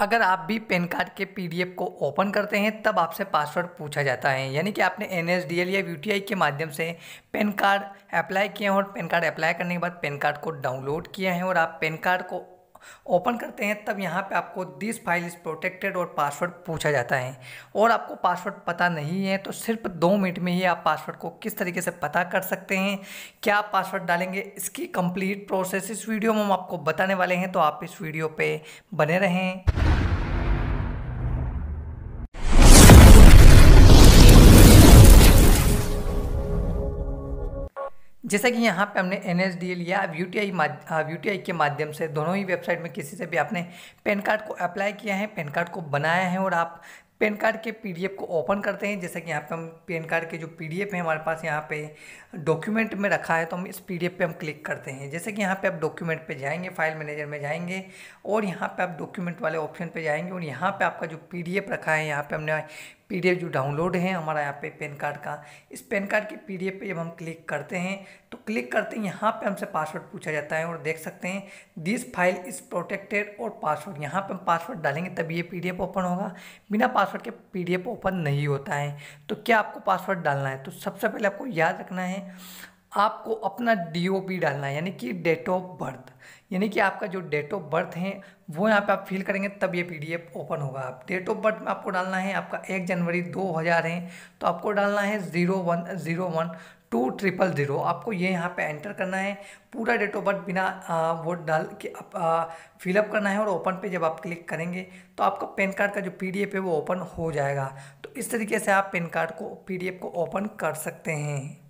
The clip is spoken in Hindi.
अगर आप भी पेन कार्ड के पीडीएफ को ओपन करते हैं तब आपसे पासवर्ड पूछा जाता है यानी कि आपने एन या यू के माध्यम से पैन कार्ड अप्लाई किया है और पेन कार्ड अप्लाई करने के बाद पेन कार्ड को डाउनलोड किया है और आप पेन कार्ड को ओपन करते हैं तब यहाँ पे आपको दिस फाइल इज़ प्रोटेक्टेड और पासवर्ड पूछा जाता है और आपको पासवर्ड पता नहीं है तो सिर्फ दो मिनट में ही आप पासवर्ड को किस तरीके से पता कर सकते हैं क्या पासवर्ड डालेंगे इसकी कंप्लीट प्रोसेस इस वीडियो में हम आपको बताने वाले हैं तो आप इस वीडियो पे बने रहें जैसा कि यहाँ पे हमने एन एस डी एल या U T I U T I के माध्यम से दोनों ही वेबसाइट में किसी से भी आपने पैन कार्ड को अप्लाई किया है पैन कार्ड को बनाया है और आप पैन कार्ड के पीडीएफ को ओपन करते हैं जैसे कि यहाँ पे हम पैन कार्ड के जो पीडीएफ है हमारे पास यहाँ पे डॉक्यूमेंट में रखा है तो हम इस पीडीएफ पे हम क्लिक करते हैं जैसे कि यहाँ पे आप डॉक्यूमेंट पे जाएंगे फाइल मैनेजर में जाएंगे और यहाँ पे आप डॉक्यूमेंट वाले ऑप्शन पे जाएंगे और यहाँ पे आपका जो पी रखा है यहाँ पर हमने पीडीएफ जो डाउनलोड है हमारा यहाँ पे पेन कार्ड का इस पेन कार्ड की पीडीएफ पे जब हम क्लिक करते हैं तो क्लिक करते हैं यहाँ पे हमसे पासवर्ड पूछा जाता है और देख सकते हैं दिस फाइल इज़ प्रोटेक्टेड और पासवर्ड यहाँ पे हम पासवर्ड डालेंगे तभी ये पीडीएफ ओपन होगा बिना पासवर्ड के पीडीएफ ओपन नहीं होता है तो क्या आपको पासवर्ड डालना है तो सबसे पहले आपको याद रखना है आपको अपना डी ओ पी डालना है यानी कि डेट ऑफ बर्थ यानी कि आपका जो डेट ऑफ बर्थ है वो यहाँ पे आप फिल करेंगे तब ये पीडीएफ ओपन होगा आप डेट ऑफ बर्थ में आपको डालना है आपका एक जनवरी दो हज़ार है तो आपको डालना है zero one zero one two triple zero आपको ये यहाँ पे एंटर करना है पूरा डेट ऑफ बर्थ बिना आ, वो डाल के फिलअप करना है और ओपन पे जब आप क्लिक करेंगे तो आपका पैन कार्ड का जो पीडीएफ है वो ओपन हो जाएगा तो इस तरीके से आप पैन कार्ड को पीडीएफ को ओपन कर सकते हैं